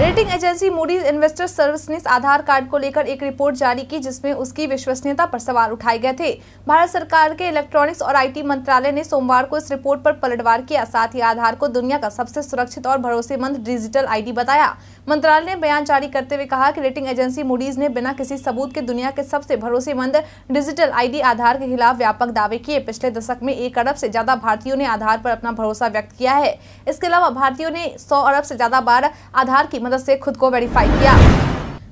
rating agency Moody's investor service ने Aadhaar card को लेकर एक रिपोर्ट जारी की जिसमें उसकी विश्वसनीयता पर सवाल उठाए गए थे भारत सरकार के इलेक्ट्रॉनिक्स और आईटी मंत्रालय ने सोमवार को इस रिपोर्ट पर पलटवार किया साथ ही आधार को दुनिया का सबसे सुरक्षित और भरोसेमंद डिजिटल आईडी बताया मंत्रालय ने बयान जारी करते हुए कहा कि रेटिंग एजेंसी मूडीज ने बिना किसी सबूत के दुनिया के सबसे भरोसेमंद डिजिटल आईडी आधार के खिलाफ व्यापक दावे किए पिछले दशक में एक अरब से ज्यादा भारतीयों ने आधार पर अपना भरोसा व्यक्त किया है इसके अलावा भारतीयों ने सौ अरब से ज्यादा बार आधार की मदद से खुद को वेरीफाई किया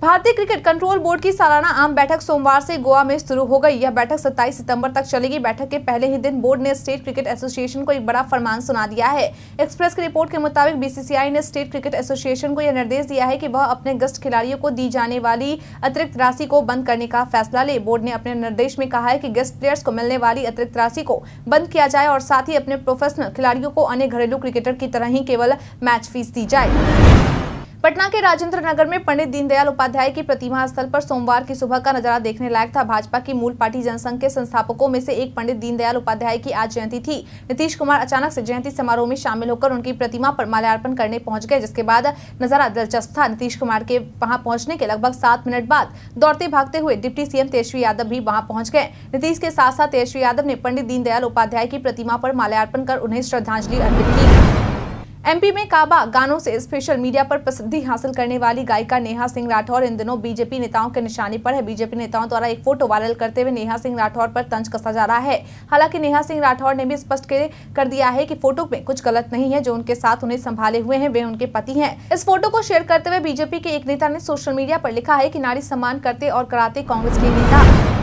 भारतीय क्रिकेट कंट्रोल बोर्ड की सालाना आम बैठक सोमवार से गोवा में शुरू हो गई यह बैठक 27 सितंबर तक चलेगी बैठक के पहले ही दिन बोर्ड ने स्टेट क्रिकेट एसोसिएशन को एक बड़ा फरमान सुना दिया है एक्सप्रेस की रिपोर्ट के मुताबिक बीसीसीआई ने स्टेट क्रिकेट एसोसिएशन को यह निर्देश दिया है कि वह अपने गेस्ट खिलाड़ियों को दी जाने वाली अतिरिक्त राशि को बंद करने का फैसला ले बोर्ड ने अपने निर्देश में कहा है की गेस्ट प्लेयर्स को मिलने वाली अतिरिक्त राशि को बंद किया जाए और साथ ही अपने प्रोफेशनल खिलाड़ियों को अन्य घरेलू क्रिकेटर की तरह ही केवल मैच फीस दी जाए पटना के राजेंद्र नगर में पंडित दीनदयाल उपाध्याय की प्रतिमा स्थल पर सोमवार की सुबह का नजारा देखने लायक था भाजपा की मूल पार्टी जनसंघ के संस्थापकों में से एक पंडित दीनदयाल उपाध्याय की आज जयंती थी नीतीश कुमार अचानक से जयंती समारोह में शामिल होकर उनकी प्रतिमा पर माल्यार्पण करने पहुंच गए जिसके बाद नजारा दिलचस्प था नीतीश कुमार के वहां पहुंचने के लगभग सात मिनट बाद दौड़ते भागते हुए डिप्टी सीएम तेजस्वी यादव भी वहां पहुंच गए नीतीश के साथ साथ तेजस्वी यादव ने पंडित दीनदयाल उपाध्याय की प्रतिमा पर माल्यार्पण कर उन्हें श्रद्धांजलि अर्पित की एमपी में काबा गानों से स्पेशल मीडिया पर प्रसिद्धि हासिल करने वाली गायिका नेहा सिंह राठौर इन दिनों बीजेपी नेताओं के निशाने पर है बीजेपी नेताओं द्वारा एक फोटो वायरल करते हुए नेहा सिंह राठौर पर तंज कसा जा रहा है हालांकि नेहा सिंह राठौर ने भी स्पष्ट कर दिया है कि फोटो में कुछ गलत नहीं है जो उनके साथ उन्हें संभाले हुए है वे उनके पति है इस फोटो को शेयर करते हुए बीजेपी के एक नेता ने सोशल मीडिया पर लिखा है की नारी सम्मान करते और कराते कांग्रेस के नेता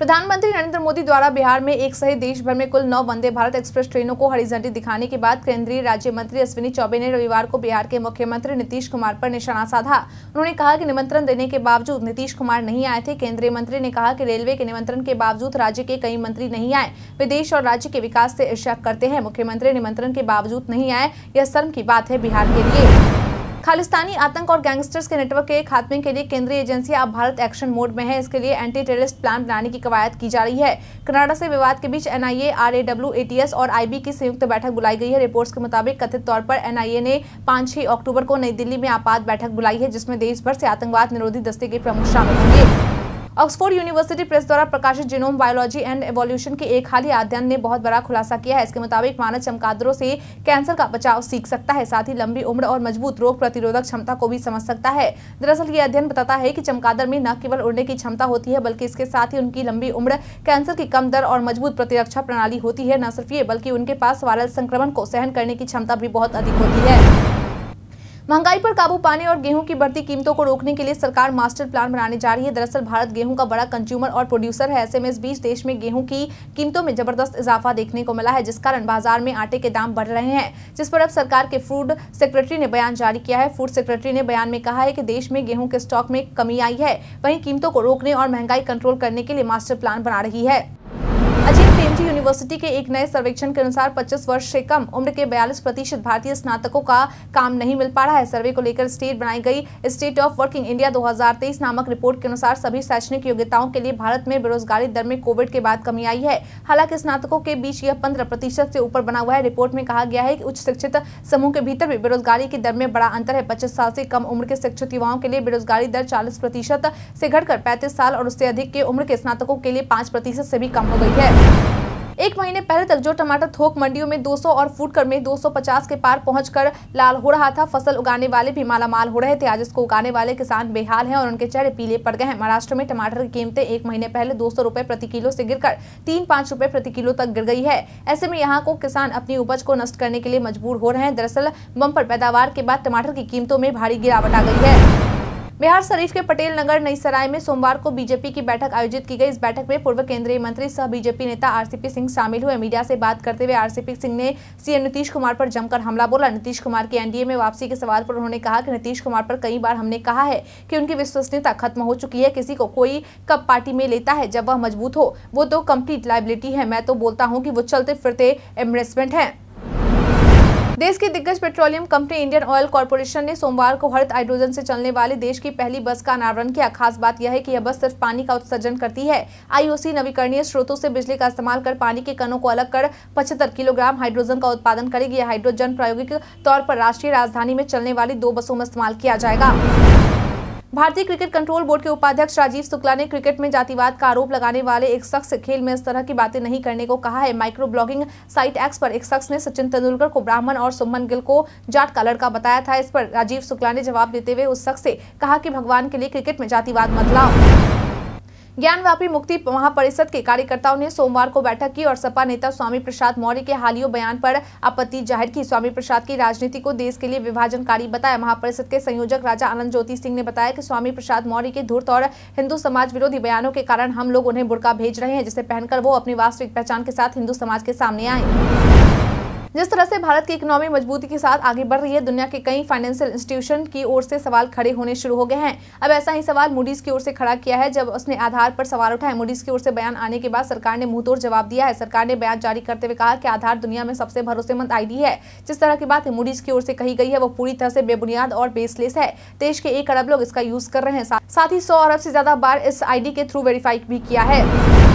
प्रधानमंत्री नरेंद्र मोदी द्वारा बिहार में एक सहित देश भर में कुल नौ वंदे भारत एक्सप्रेस ट्रेनों को हरी झंडी दिखाने के बाद केंद्रीय राज्य मंत्री अश्विनी चौबे ने रविवार को बिहार के मुख्यमंत्री नीतीश कुमार पर निशाना साधा उन्होंने कहा कि निमंत्रण देने के बावजूद नीतीश कुमार नहीं आए थे केंद्रीय मंत्री ने कहा की रेलवे के निमंत्रण के बावजूद राज्य के कई मंत्री नहीं आए वे देश और राज्य के विकास से ईर्षा करते हैं मुख्यमंत्री निमंत्रण के बावजूद नहीं आए यह शर्म की बात है बिहार के लिए खालिस्तानी आतंक और गैंगस्टर्स के नेटवर्क के खात्मे के लिए केंद्रीय एजेंसियां अब भारत एक्शन मोड में है इसके लिए एंटी टेररिस्ट प्लान बनाने की कवायद की जा रही है कनाडा से विवाद के बीच एनआईए आरएडब्ल्यू एटीएस और आईबी की संयुक्त बैठक बुलाई गई है रिपोर्ट्स के मुताबिक कथित तौर पर एनआईए ने पाँच छह अक्टूबर को नई दिल्ली में आपात बैठक बुलाई है जिसमें देश भर से आतंकवाद निरोधी दस्ते के प्रमुख शामिल होंगे ऑक्सफोर्ड यूनिवर्सिटी प्रेस द्वारा प्रकाशित जीनोम बायोलॉजी एंड एवोल्यूशन के एक हाल ही अध्ययन ने बहुत बड़ा खुलासा किया है इसके मुताबिक मानव चमकादरों से कैंसर का बचाव सीख सकता है साथ ही लंबी उम्र और मजबूत रोग प्रतिरोधक क्षमता को भी समझ सकता है दरअसल ये अध्ययन बताता है की चमकादर में न केवल उड़ने की क्षमता होती है बल्कि इसके साथ ही उनकी लंबी उम्र कैंसर की कम दर और मजबूत प्रतिरक्षा प्रणाली होती है न सिर्फ ये बल्कि उनके पास वायरल संक्रमण को सहन करने की क्षमता भी बहुत अधिक होती है महंगाई पर काबू पाने और गेहूं की बढ़ती कीमतों को रोकने के लिए सरकार मास्टर प्लान बनाने जा रही है दरअसल भारत गेहूं का बड़ा कंज्यूमर और प्रोड्यूसर है ऐसे में इस बीच देश में गेहूं की कीमतों में जबरदस्त इजाफा देखने को मिला है जिस कारण बाजार में आटे के दाम बढ़ रहे हैं जिस पर अब सरकार के फूड सेक्रेटरी ने बयान जारी किया है फूड सेक्रेटरी ने बयान में कहा है कि देश में गेहूँ के स्टॉक में कमी आई है वहीं कीमतों को रोकने और महंगाई कंट्रोल करने के लिए मास्टर प्लान बना रही है अजीत प्रेमजी यूनिवर्सिटी के एक नए सर्वेक्षण के अनुसार 25 वर्ष से कम उम्र के 42 प्रतिशत भारतीय स्नातकों का काम नहीं मिल पा रहा है सर्वे को लेकर स्टेट बनाई गई स्टेट ऑफ वर्किंग इंडिया 2023 नामक रिपोर्ट के अनुसार सभी शैक्षणिक योग्यताओं के लिए भारत में बेरोजगारी दर में कोविड के बाद कमी आई है हालांकि स्नातकों के बीच यह पंद्रह प्रतिशत से ऊपर बना हुआ है रिपोर्ट में कहा गया है की उच्च शिक्षित समूह के भीतर भी बेरोजगारी की दर में बड़ा अंतर है पच्चीस साल से कम उम्र के शिक्षित युवाओं के लिए बेरोजगारी दर चालीस प्रतिशत से घटकर पैंतीस साल और उससे अधिक के उम्र के स्नातकों के लिए पांच प्रतिशत से भी कम हो गई रही है एक महीने पहले तक जो टमाटर थोक मंडियों में 200 और फुटकर में 250 के पार पहुंचकर लाल हो रहा था फसल उगाने वाले भी मालामाल हो रहे थे आज इसको उगाने वाले किसान बेहाल हैं और उनके चेहरे पीले पड़ गए हैं महाराष्ट्र में टमाटर की कीमतें एक महीने पहले दो सौ प्रति किलो से गिरकर तीन पाँच रुपए प्रति किलो तक गिर गई है ऐसे में यहाँ को किसान अपनी उपज को नष्ट करने के लिए मजबूर हो रहे हैं दरअसल बम्पर पैदावार के बाद टमाटर की कीमतों में भारी गिरावट आ गई है बिहार शरीफ के पटेल नगर नई सराय में सोमवार को बीजेपी की बैठक आयोजित की गई इस बैठक में पूर्व केंद्रीय मंत्री सह बीजेपी नेता आरसीपी सिंह शामिल हुए मीडिया से बात करते हुए आरसीपी सिंह ने सीएम नीतीश कुमार पर जमकर हमला बोला नीतीश कुमार की एनडीए में वापसी के सवाल पर उन्होंने कहा कि नीतीश कुमार पर कई बार हमने कहा है कि उनकी विश्वसनीयता खत्म हो चुकी है किसी को कोई कब पार्टी में लेता है जब वह मजबूत हो वो तो कंप्लीट लाइबिलिटी है मैं तो बोलता हूँ कि वो चलते फिरते एम्बरेसमेंट है देश की दिग्गज पेट्रोलियम कंपनी इंडियन ऑयल कॉरपोरेशन ने सोमवार को हरित हाइड्रोजन से चलने वाली देश की पहली बस का अनावरण किया खास बात यह है कि यह बस सिर्फ पानी का उत्सर्जन करती है आईओसी नवीकरणीय स्रोतों से बिजली का इस्तेमाल कर पानी के कणों को अलग कर पचहत्तर किलोग्राम हाइड्रोजन का उत्पादन करेगी यह हाइड्रोजन प्रायोगिक तौर पर राष्ट्रीय राजधानी में चलने वाली दो बसों में इस्तेमाल किया जाएगा भारतीय क्रिकेट कंट्रोल बोर्ड के उपाध्यक्ष राजीव शुक्ला ने क्रिकेट में जातिवाद का आरोप लगाने वाले एक शख्स खेल में इस तरह की बातें नहीं करने को कहा है माइक्रो ब्लॉगिंग साइट एक्स पर एक शख्स ने सचिन तेंदुलकर को ब्राह्मण और सुमन गिल को जाट का लड़का बताया था इस पर राजीव शुक्ला ने जवाब देते हुए उस शख्स से कहा कि भगवान के लिए क्रिकेट में जातिवाद मतलाओ ज्ञानव्यापी मुक्ति महापरिषद के कार्यकर्ताओं ने सोमवार को बैठक की और सपा नेता स्वामी प्रसाद मौर्य के हालियो बयान पर आपत्ति जाहिर की स्वामी प्रसाद की राजनीति को देश के लिए विभाजनकारी बताया महापरिषद के संयोजक राजा आनंद ज्योति सिंह ने बताया कि स्वामी प्रसाद मौर्य के धूर्त और हिंदू समाज विरोधी बयानों के कारण हम लोग उन्हें बुड़का भेज रहे हैं जिसे पहनकर वो अपनी वास्तविक पहचान के साथ हिंदू समाज के सामने आए जिस तरह से भारत की इकोनॉमी मजबूती के साथ आगे बढ़ रही है दुनिया के कई फाइनेंशियल इंस्टीट्यूशन की ओर से सवाल खड़े होने शुरू हो गए हैं अब ऐसा ही सवाल मूडीज की ओर से खड़ा किया है जब उसने आधार पर सवाल उठाए मूडीज की ओर से बयान आने के बाद सरकार ने मुंह जवाब दिया है सरकार ने बयान जारी करते हुए कहा कि आधार दुनिया में सबसे भरोसेमंद आईडी है जिस तरह की बात मूडीज की ओर से कही गई है वो पूरी तरह से बेबुनियाद और बेसलेस है देश के एक अरब लोग इसका यूज कर रहे हैं साथ ही सौ अरब से ज्यादा बार इस आई के थ्रू वेरीफाई भी किया है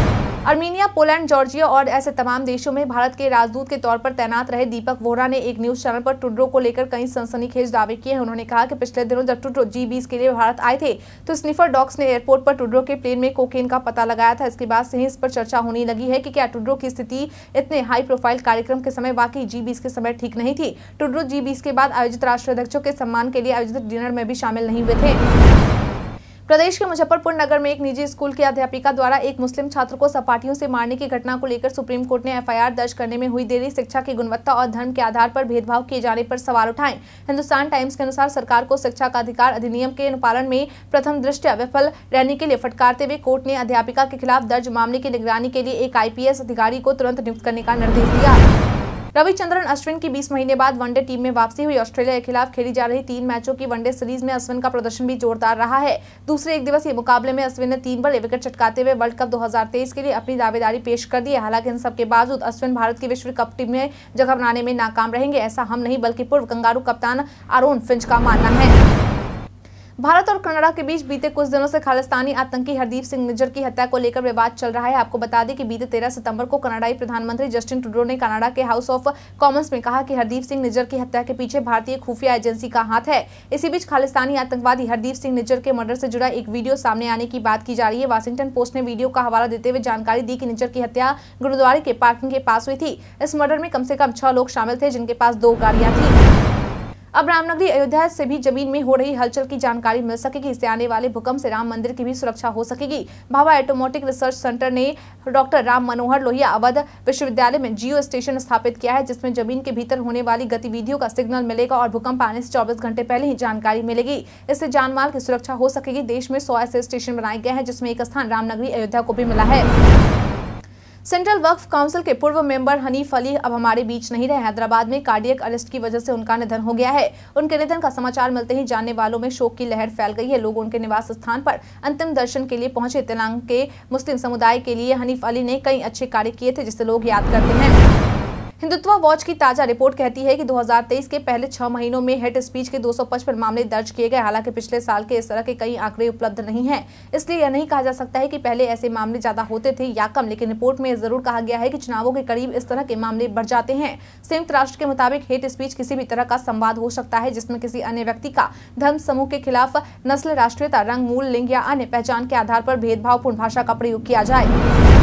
अर्मीनिया पोलैंड जॉर्जिया और ऐसे तमाम देशों में भारत के राजदूत के तौर पर तैनात रहे दीपक वोहरा ने एक न्यूज चैनल पर टुड्रो को लेकर कई सनसनीखेज दावे किए हैं उन्होंने कहा कि पिछले दिनों जब टुड्रो जी बीस के लिए भारत आए थे तो स्निफर डॉक्स ने एयरपोर्ट पर टुड्रो के प्लेन में कोकेन का पता लगाया था इसके बाद से ही इस पर चर्चा होने लगी है कि क्या टुड्रो की स्थिति इतने हाई प्रोफाइल कार्यक्रम के समय वाकई जी के समय ठीक नहीं थी टुड्रो जी के बाद आयोजित राष्ट्राध्यक्षों के सम्मान के लिए आयोजित डिनर में भी शामिल नहीं हुए थे प्रदेश के मुजफ्फरपुर नगर में एक निजी स्कूल की अध्यापिका द्वारा एक मुस्लिम छात्र को सपाटियों से मारने की घटना को लेकर सुप्रीम कोर्ट ने एफआईआर दर्ज करने में हुई देरी शिक्षा की गुणवत्ता और धर्म के आधार पर भेदभाव किए जाने पर सवाल उठाए हिंदुस्तान टाइम्स के अनुसार सरकार को शिक्षा का अधिकार अधिनियम के अनुपालन में प्रथम दृष्टि विफल रहने के लिए फटकारते हुए कोर्ट ने अध्यापिका के खिलाफ दर्ज मामले की निगरानी के लिए एक आई अधिकारी को तुरंत नियुक्त करने का निर्देश दिया रविचंद्रन अश्विन की बीस महीने बाद वनडे टीम में वापसी हुई ऑस्ट्रेलिया के खिलाफ खेली जा रही तीन मैचों की वनडे सीरीज में अश्विन का प्रदर्शन भी जोरदार रहा है दूसरे एक दिवसीय मुकाबले में अश्विन ने तीन बड़े विकेट चटकाते हुए वर्ल्ड कप दो के लिए अपनी दावेदारी पेश कर दी है हालांकि इन सबके बावजूद अश्विन भारत की विश्व कप टीम में जगह बनाने में नाकाम रहेंगे ऐसा हम नहीं बल्कि पूर्व कंगारू कप्तान आरोन फिंच का मानना है भारत और कनाडा के बीच बीते कुछ दिनों से खालिस्तानी आतंकी हरदीप सिंह निज्जर की हत्या को लेकर विवाद चल रहा है आपको बता दें कि बीते 13 सितंबर को कनाडाई प्रधानमंत्री जस्टिन ट्रूडो ने कनाडा के हाउस ऑफ कॉमन्स में कहा कि हरदीप सिंह निज्जर की हत्या के पीछे भारतीय खुफिया एजेंसी का हाथ है इसी बीच खालिस्तानी आतंकवादी हरदीप सिंह निज्जर के मर्डर से जुड़ा एक वीडियो सामने आने की बात की जा रही है वाशिंगटन पोस्ट ने वीडियो का हवाला देते हुए जानकारी दी कि निज्जर की हत्या गुरुद्वारे के पार्किंग के पास हुई थी इस मर्डर में कम से कम छह लोग शामिल थे जिनके पास दो गाड़ियां थी अब रामनगरी अयोध्या से भी जमीन में हो रही हलचल की जानकारी मिल सकेगी इससे आने वाले भूकंप से राम मंदिर की भी सुरक्षा हो सकेगी भावा एटोमोटिक रिसर्च सेंटर ने डॉक्टर राम मनोहर लोहिया अवध विश्वविद्यालय में जियो स्टेशन स्थापित किया है जिसमें जमीन के भीतर होने वाली गतिविधियों का सिग्नल मिलेगा और भूकंप आने से चौबीस घंटे पहले ही जानकारी मिलेगी इससे जानमाल की सुरक्षा हो सकेगी देश में सौ ऐसे स्टेशन बनाए गए हैं जिसमें एक स्थान रामनगरी अयोध्या को भी मिला है सेंट्रल वक्फ काउंसिल के पूर्व मेंबर हनीफ अली अब हमारे बीच नहीं रहे हैदराबाद में कार्डियक अरेस्ट की वजह से उनका निधन हो गया है उनके निधन का समाचार मिलते ही जानने वालों में शोक की लहर फैल गई है लोग उनके निवास स्थान पर अंतिम दर्शन के लिए पहुंचे तेलंग के मुस्लिम समुदाय के लिए हनीफ अली ने कई अच्छे कार्य किए थे जिसे लोग याद करते हैं हिंदुत्व वॉच की ताजा रिपोर्ट कहती है कि 2023 के पहले छह महीनों में हेट स्पीच के 255 मामले दर्ज किए गए हालांकि पिछले साल के इस तरह के कई आंकड़े उपलब्ध नहीं है इसलिए यह नहीं कहा जा सकता है कि पहले ऐसे मामले ज्यादा होते थे या कम लेकिन रिपोर्ट में जरूर कहा गया है की चुनावों के करीब इस तरह के मामले बढ़ जाते हैं संयुक्त राष्ट्र के मुताबिक हेट स्पीच किसी भी तरह का संवाद हो सकता है जिसमें किसी अन्य व्यक्ति का धर्म समूह के खिलाफ नस्ल राष्ट्रीयता रंग मूल लिंग या अन्य पहचान के आधार पर भेदभावपूर्ण भाषा का प्रयोग किया जाए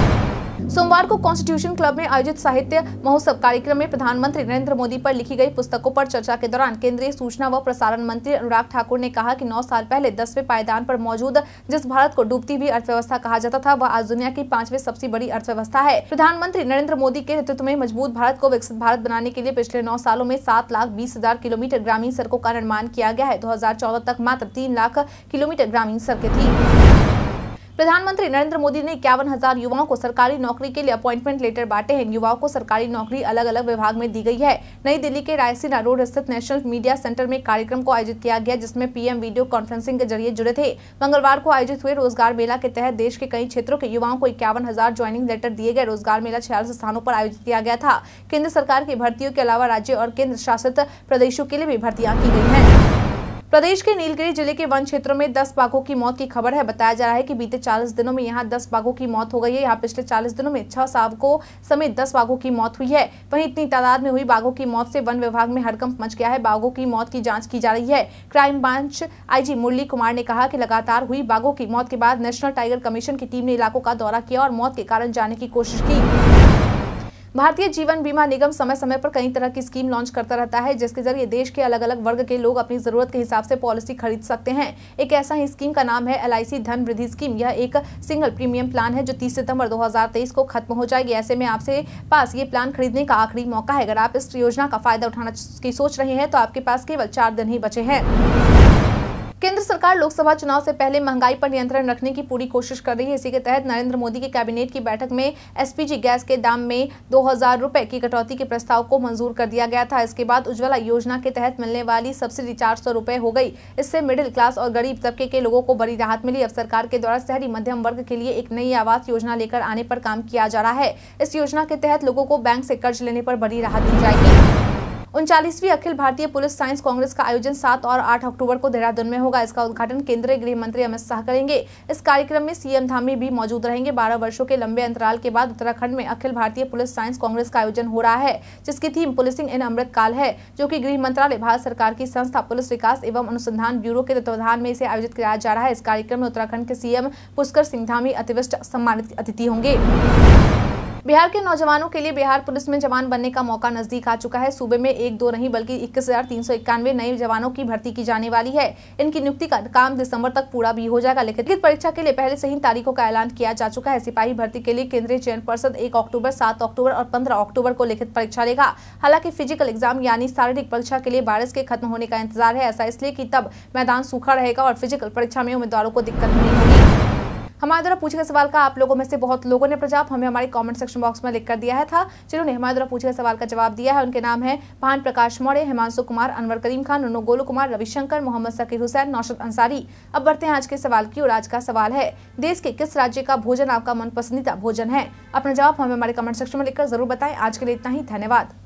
सोमवार को कॉन्स्टिट्यूशन क्लब में आयोजित साहित्य महोत्सव कार्यक्रम में प्रधानमंत्री नरेंद्र मोदी पर लिखी गई पुस्तकों पर चर्चा के दौरान केंद्रीय सूचना व प्रसारण मंत्री अनुराग ठाकुर ने कहा कि 9 साल पहले दसवें पायदान पर मौजूद जिस भारत को डूबती हुई अर्थव्यवस्था कहा जाता था वह आज दुनिया की पांचवे सबसे बड़ी अर्थव्यवस्था है प्रधानमंत्री नरेंद्र मोदी के नेतृत्व में मजबूत भारत को विकसित भारत बनाने के लिए पिछले नौ सालों में सात लाख बीस हजार किलोमीटर ग्रामीण सड़कों का निर्माण किया गया है दो तक मात्र तीन लाख किलोमीटर ग्रामीण सड़कें थी प्रधानमंत्री नरेंद्र मोदी ने इक्यावन हजार युवाओं को सरकारी नौकरी के लिए अपॉइंटमेंट लेटर बांटे हैं युवाओं को सरकारी नौकरी अलग अलग विभाग में दी गई है नई दिल्ली के रायसीना रोड स्थित नेशनल मीडिया सेंटर में कार्यक्रम को आयोजित किया गया जिसमें पीएम वीडियो कॉन्फ्रेंसिंग के जरिए जुड़े थे मंगलवार को आयोजित हुए रोजगार मेला के तहत देश के कई क्षेत्रों के युवाओं को इक्यावन हजार ज्वाइनिंग लेटर दिए गए रोजगार मेला छियालीस स्थानों पर आयोजित किया गया था केंद्र सरकार की भर्तियों के अलावा राज्य और केंद्र शासित प्रदेशों के लिए भी भर्तियां की गई है प्रदेश के नीलगिरी जिले के वन क्षेत्रों में दस बाघों की मौत की खबर है बताया जा रहा है कि बीते 40 दिनों में यहाँ दस बाघों की मौत हो गई है यहाँ पिछले 40 दिनों में छह शावकों समेत दस बाघों की मौत हुई है वहीं इतनी तादाद में हुई बाघों की मौत से वन विभाग में हड़कंप मच गया है बाघों की मौत की जाँच की जा रही है क्राइम ब्रांच आई मुरली कुमार ने कहा की लगातार हुई बाघों की मौत के बाद नेशनल टाइगर कमीशन की टीम ने इलाकों का दौरा किया और मौत के कारण जाने की कोशिश की भारतीय जीवन बीमा निगम समय समय पर कई तरह की स्कीम लॉन्च करता रहता है जिसके जरिए देश के अलग अलग वर्ग के लोग अपनी जरूरत के हिसाब से पॉलिसी खरीद सकते हैं एक ऐसा ही स्कीम का नाम है एल धन वृद्धि स्कीम यह एक सिंगल प्रीमियम प्लान है जो तीस सितम्बर दो को खत्म हो जाएगी ऐसे में आपसे पास ये प्लान खरीदने का आखिरी मौका है अगर आप इस योजना का फायदा उठाना की सोच रहे हैं तो आपके पास केवल चार दिन ही बचे हैं केंद्र सरकार लोकसभा चुनाव से पहले महंगाई पर नियंत्रण रखने की पूरी कोशिश कर रही है इसी के तहत नरेंद्र मोदी की कैबिनेट की बैठक में एसपीजी गैस के दाम में दो हजार रुपए की कटौती के प्रस्ताव को मंजूर कर दिया गया था इसके बाद उज्ज्वला योजना के तहत मिलने वाली सब्सिडी चार सौ रुपए हो गई इससे मिडिल क्लास और गरीब तबके के लोगों को बड़ी राहत मिली अब सरकार के द्वारा शहरी मध्यम वर्ग के लिए एक नई आवास योजना लेकर आने पर काम किया जा रहा है इस योजना के तहत लोगों को बैंक से कर्ज लेने पर बड़ी राहत दी जाएगी उनचालीसवीं अखिल भारतीय पुलिस साइंस कांग्रेस का आयोजन सात और आठ अक्टूबर को देहरादून में होगा इसका उद्घाटन केंद्रीय गृह मंत्री अमित शाह करेंगे इस कार्यक्रम में सीएम धामी भी मौजूद रहेंगे बारह वर्षो के लंबे अंतराल के बाद उत्तराखंड में अखिल भारतीय पुलिस साइंस कांग्रेस का आयोजन हो रहा है जिसकी थीम पुलिसिंग इन काल है जो की गृह मंत्रालय भारत सरकार की संस्था पुलिस विकास एवं अनुसंधान ब्यूरो के तत्वाधान में इसे आयोजित कराया जा रहा है इस कार्यक्रम में उत्तराखंड के सीएम पुष्कर सिंह धामी अतिविष्ट सम्मानित अतिथि होंगे बिहार के नौजवानों के लिए बिहार पुलिस में जवान बनने का मौका नजदीक आ चुका है सूबे में एक दो नहीं बल्कि इक्कीस नए जवानों की भर्ती की जाने वाली है इनकी नियुक्ति का काम दिसंबर तक पूरा भी हो जाएगा लिखित परीक्षा के लिए पहले से ही तारीखों का ऐलान किया जा चुका है सिपाही भर्ती के लिए केंद्रीय चयन पर्षद एक अक्टूबर सात अक्टूबर और पंद्रह अक्टूबर को लिखित परीक्षा लेगा हालांकि फिजिकल एग्जाम यानी शारीरिक परीक्षा के लिए बारिश के खत्म होने का इंतजार है ऐसा इसलिए की तब मैदान सूखा रहेगा और फिजिकल परीक्षा में उम्मीदवारों को दिक्कत नहीं होगी हमारे द्वारा पूछे गए सवाल का आप लोगों में से बहुत लोगों ने प्रजाप हमें हमारे कॉमेंट सेक्शन बॉक्स में लिख कर दिया है था जिन्होंने हमारे द्वारा पूछे गए सवाल का जवाब दिया है उनके नाम है भान प्रकाश मौर्य हिमांशु कुमार अनवर करीम खान नुनो गोलू कुमार रविशंकर मोहम्मद सकीर हुसैन नौशद अंसारी अब बढ़ते हैं आज के सवाल की और आज का सवाल है देश के किस राज्य का भोजन आपका मन पसंदीदा भोजन है अपना जवाब हमें हमारे कमेंट सेक्शन में लिखकर जरूर बताएं आज के लिए इतना ही धन्यवाद